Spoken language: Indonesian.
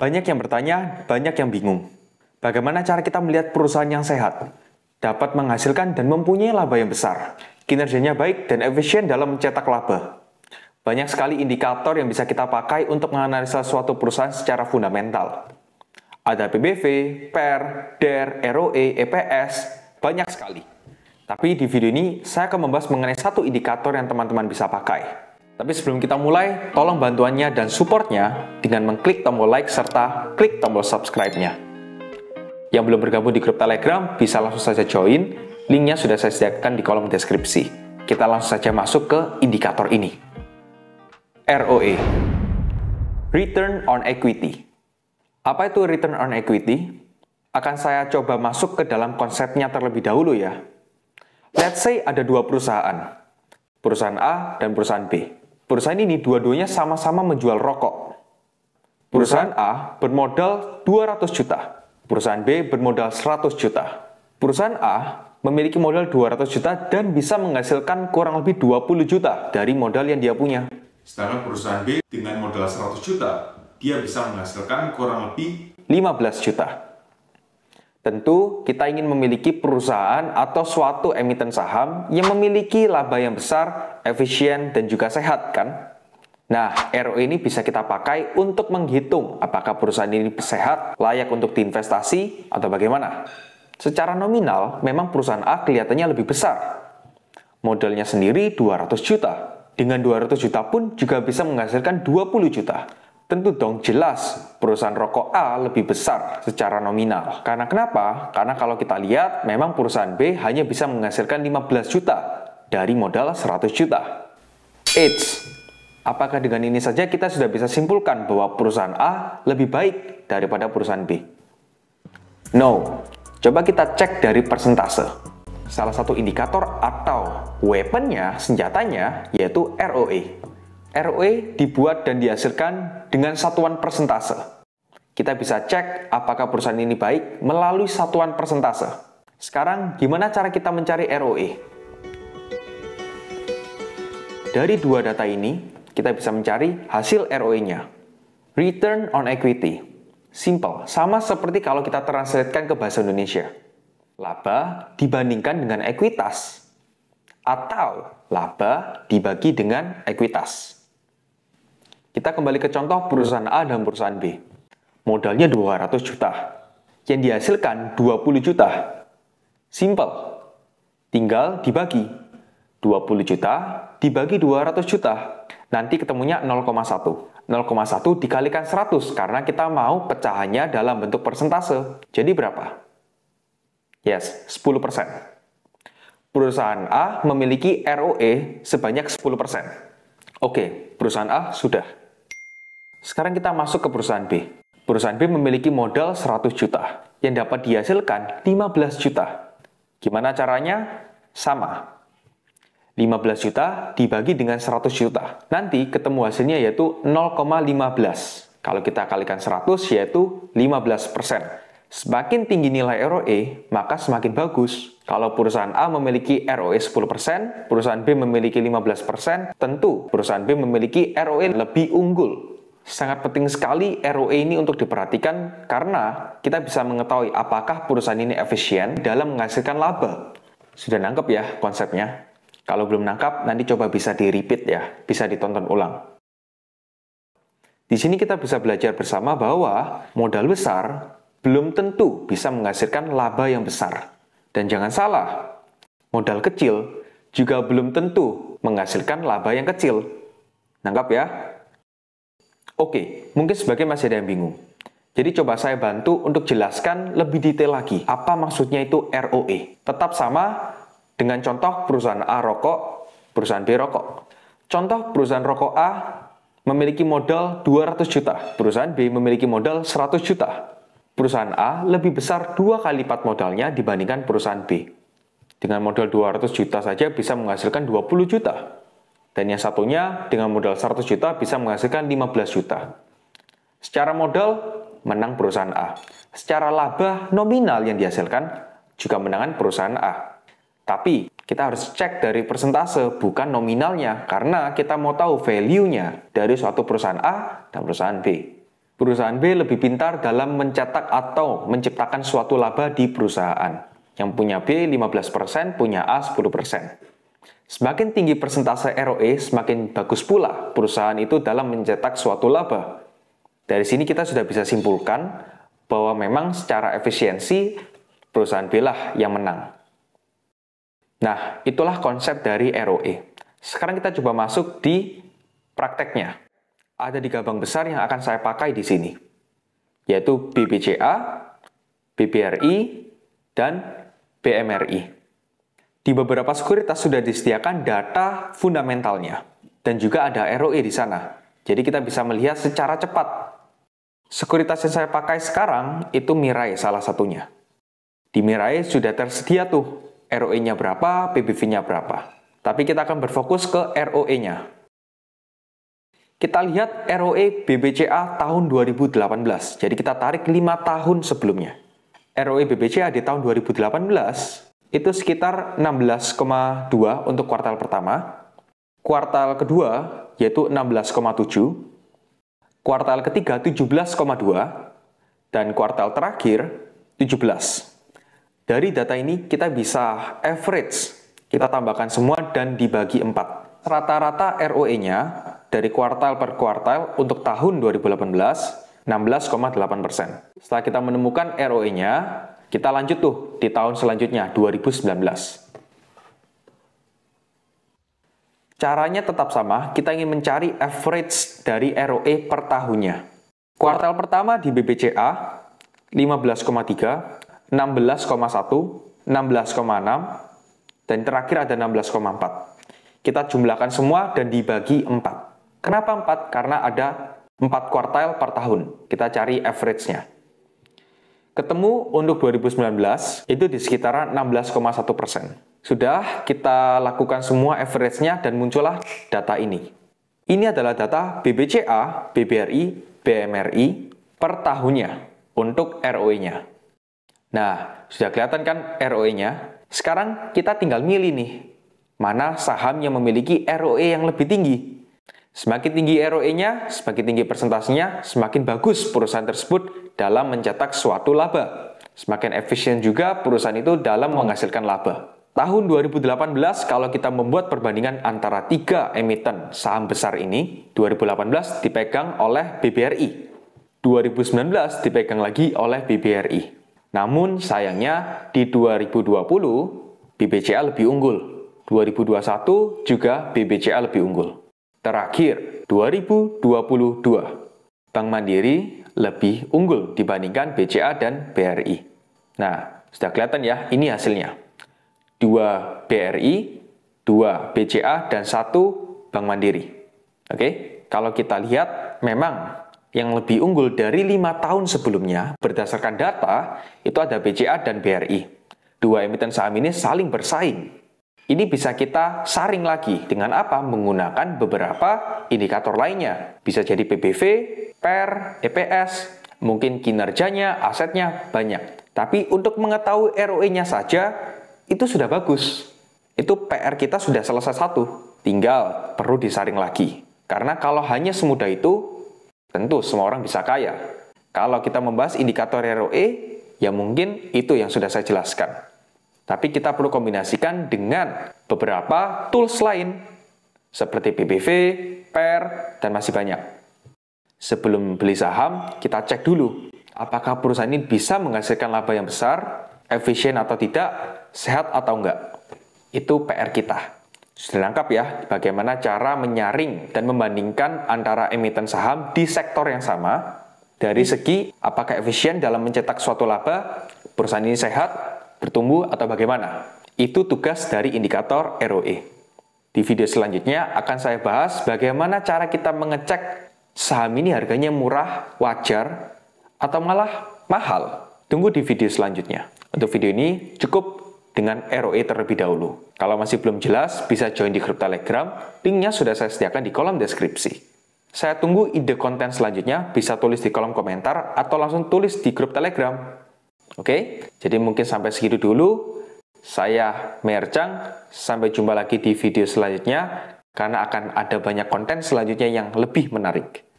Banyak yang bertanya, banyak yang bingung. Bagaimana cara kita melihat perusahaan yang sehat, dapat menghasilkan dan mempunyai laba yang besar, kinerjanya baik dan efisien dalam mencetak laba? Banyak sekali indikator yang bisa kita pakai untuk menganalisa suatu perusahaan secara fundamental. Ada PBV, PER, DER, ROE, EPS, banyak sekali. Tapi di video ini, saya akan membahas mengenai satu indikator yang teman-teman bisa pakai, tapi sebelum kita mulai, tolong bantuannya dan supportnya dengan mengklik tombol like serta klik tombol subscribe-nya. Yang belum bergabung di grup Telegram bisa langsung saja join, linknya sudah saya sediakan di kolom deskripsi. Kita langsung saja masuk ke indikator ini. ROE Return on Equity Apa itu Return on Equity? Akan saya coba masuk ke dalam konsepnya terlebih dahulu ya. Let's say ada dua perusahaan, perusahaan A dan perusahaan B Perusahaan ini dua-duanya sama-sama menjual rokok. Perusahaan A bermodal 200 juta, perusahaan B bermodal 100 juta. Perusahaan A memiliki modal 200 juta dan bisa menghasilkan kurang lebih 20 juta dari modal yang dia punya. Sedangkan perusahaan B dengan modal 100 juta, dia bisa menghasilkan kurang lebih 15 juta. Tentu kita ingin memiliki perusahaan atau suatu emiten saham yang memiliki laba yang besar, efisien, dan juga sehat kan? Nah, RO ini bisa kita pakai untuk menghitung apakah perusahaan ini sehat, layak untuk diinvestasi, atau bagaimana. Secara nominal, memang perusahaan A kelihatannya lebih besar. Modalnya sendiri 200 juta. Dengan 200 juta pun juga bisa menghasilkan 20 juta. Tentu dong jelas perusahaan rokok A lebih besar secara nominal. Karena kenapa? Karena kalau kita lihat memang perusahaan B hanya bisa menghasilkan 15 juta dari modal 100 juta. Eits, apakah dengan ini saja kita sudah bisa simpulkan bahwa perusahaan A lebih baik daripada perusahaan B? No, coba kita cek dari persentase. Salah satu indikator atau weaponnya, senjatanya, yaitu ROE ROE dibuat dan dihasilkan dengan satuan persentase. Kita bisa cek apakah perusahaan ini baik melalui satuan persentase. Sekarang, gimana cara kita mencari ROE? Dari dua data ini, kita bisa mencari hasil ROE-nya. Return on Equity. Simple, sama seperti kalau kita translatekan ke bahasa Indonesia. Laba dibandingkan dengan ekuitas. Atau laba dibagi dengan ekuitas. Kita kembali ke contoh perusahaan A dan perusahaan B. Modalnya 200 juta. Yang dihasilkan 20 juta. Simple. Tinggal dibagi. 20 juta dibagi 200 juta. Nanti ketemunya 0,1. 0,1 dikalikan 100 karena kita mau pecahannya dalam bentuk persentase. Jadi berapa? Yes, 10%. Perusahaan A memiliki ROE sebanyak 10%. Oke, perusahaan A sudah. Sekarang kita masuk ke perusahaan B. Perusahaan B memiliki modal 100 juta yang dapat dihasilkan 15 juta. Gimana caranya? Sama. 15 juta dibagi dengan 100 juta. Nanti ketemu hasilnya yaitu 0,15. Kalau kita kalikan 100 yaitu 15 persen. Semakin tinggi nilai ROE, maka semakin bagus. Kalau perusahaan A memiliki ROE 10%, perusahaan B memiliki 15%, tentu perusahaan B memiliki ROE lebih unggul sangat penting sekali ROE ini untuk diperhatikan karena kita bisa mengetahui apakah perusahaan ini efisien dalam menghasilkan laba. Sudah nangkep ya konsepnya? Kalau belum nangkap, nanti coba bisa di-repeat ya, bisa ditonton ulang. Di sini kita bisa belajar bersama bahwa modal besar belum tentu bisa menghasilkan laba yang besar. Dan jangan salah, modal kecil juga belum tentu menghasilkan laba yang kecil. Nangkap ya? Oke, mungkin sebagai masih ada yang bingung. Jadi coba saya bantu untuk jelaskan lebih detail lagi apa maksudnya itu ROE. Tetap sama dengan contoh perusahaan A rokok, perusahaan B rokok. Contoh perusahaan rokok A memiliki modal 200 juta, perusahaan B memiliki modal 100 juta. Perusahaan A lebih besar dua kali lipat modalnya dibandingkan perusahaan B. Dengan modal 200 juta saja bisa menghasilkan 20 juta. Dan yang satunya dengan modal 100 juta bisa menghasilkan 15 juta. Secara modal, menang perusahaan A. Secara laba nominal yang dihasilkan juga menangan perusahaan A. Tapi kita harus cek dari persentase bukan nominalnya karena kita mau tahu value-nya dari suatu perusahaan A dan perusahaan B. Perusahaan B lebih pintar dalam mencetak atau menciptakan suatu laba di perusahaan. Yang punya B 15%, punya A 10%. Semakin tinggi persentase ROE, semakin bagus pula perusahaan itu dalam mencetak suatu laba. Dari sini kita sudah bisa simpulkan bahwa memang secara efisiensi perusahaan bilah yang menang. Nah, itulah konsep dari ROE. Sekarang kita coba masuk di prakteknya. Ada di gabang besar yang akan saya pakai di sini, yaitu BBCA, BBRI, dan BMRI. Di beberapa sekuritas sudah disediakan data fundamentalnya, dan juga ada ROE di sana. Jadi kita bisa melihat secara cepat. Sekuritas yang saya pakai sekarang itu Mirai salah satunya. Di Mirai sudah tersedia tuh ROE-nya berapa, PBV-nya berapa. Tapi kita akan berfokus ke ROE-nya. Kita lihat ROE BBCA tahun 2018. Jadi kita tarik 5 tahun sebelumnya. ROE BBCA di tahun 2018 itu sekitar 16,2 untuk kuartal pertama, kuartal kedua yaitu 16,7, kuartal ketiga 17,2, dan kuartal terakhir 17. Dari data ini kita bisa average, kita tambahkan semua dan dibagi 4. Rata-rata ROE-nya dari kuartal per kuartal untuk tahun 2018 16,8%. Setelah kita menemukan ROE-nya, kita lanjut tuh di tahun selanjutnya, 2019. Caranya tetap sama, kita ingin mencari average dari ROE per tahunnya. Kuartal pertama di BBCA 15,3, 16,1, 16,6, dan terakhir ada 16,4. Kita jumlahkan semua dan dibagi 4. Kenapa 4? Karena ada 4 kuartal per tahun. Kita cari average-nya ketemu untuk 2019 itu di sekitaran 16,1 persen. Sudah kita lakukan semua average-nya dan muncullah data ini. Ini adalah data BBCA, BBRI, BMRI per tahunnya untuk ROE-nya. Nah, sudah kelihatan kan ROE-nya? Sekarang kita tinggal milih nih, mana saham yang memiliki ROE yang lebih tinggi. Semakin tinggi ROE-nya, semakin tinggi persentasenya, semakin bagus perusahaan tersebut dalam mencetak suatu laba. Semakin efisien juga perusahaan itu dalam menghasilkan laba. Tahun 2018 kalau kita membuat perbandingan antara tiga emiten saham besar ini, 2018 dipegang oleh BBRI, 2019 dipegang lagi oleh BBRI. Namun sayangnya di 2020 BBCA lebih unggul, 2021 juga BBCA lebih unggul. Terakhir, 2022. Bank Mandiri lebih unggul dibandingkan BCA dan BRI. Nah, sudah kelihatan ya, ini hasilnya. 2 BRI, 2 BCA, dan 1 Bank Mandiri. Oke, kalau kita lihat, memang yang lebih unggul dari lima tahun sebelumnya berdasarkan data itu ada BCA dan BRI. Dua emiten saham ini saling bersaing ini bisa kita saring lagi dengan apa? Menggunakan beberapa indikator lainnya. Bisa jadi PBV, PER, EPS, mungkin kinerjanya, asetnya banyak. Tapi untuk mengetahui ROE-nya saja, itu sudah bagus. Itu PR e kita sudah selesai satu. Tinggal perlu disaring lagi. Karena kalau hanya semudah itu, tentu semua orang bisa kaya. Kalau kita membahas indikator ROE, ya mungkin itu yang sudah saya jelaskan. Tapi kita perlu kombinasikan dengan beberapa tools lain seperti PBV, PER, dan masih banyak. Sebelum beli saham, kita cek dulu apakah perusahaan ini bisa menghasilkan laba yang besar, efisien atau tidak, sehat atau enggak. Itu PR kita. Sudah lengkap ya, bagaimana cara menyaring dan membandingkan antara emiten saham di sektor yang sama dari segi apakah efisien dalam mencetak suatu laba, perusahaan ini sehat, bertumbuh atau bagaimana? Itu tugas dari indikator ROE. Di video selanjutnya akan saya bahas bagaimana cara kita mengecek saham ini harganya murah, wajar, atau malah mahal. Tunggu di video selanjutnya. Untuk video ini cukup dengan ROE terlebih dahulu. Kalau masih belum jelas, bisa join di grup Telegram. Linknya sudah saya sediakan di kolom deskripsi. Saya tunggu ide konten selanjutnya, bisa tulis di kolom komentar atau langsung tulis di grup Telegram. Oke, jadi mungkin sampai segitu dulu. Saya Mercang, sampai jumpa lagi di video selanjutnya karena akan ada banyak konten selanjutnya yang lebih menarik.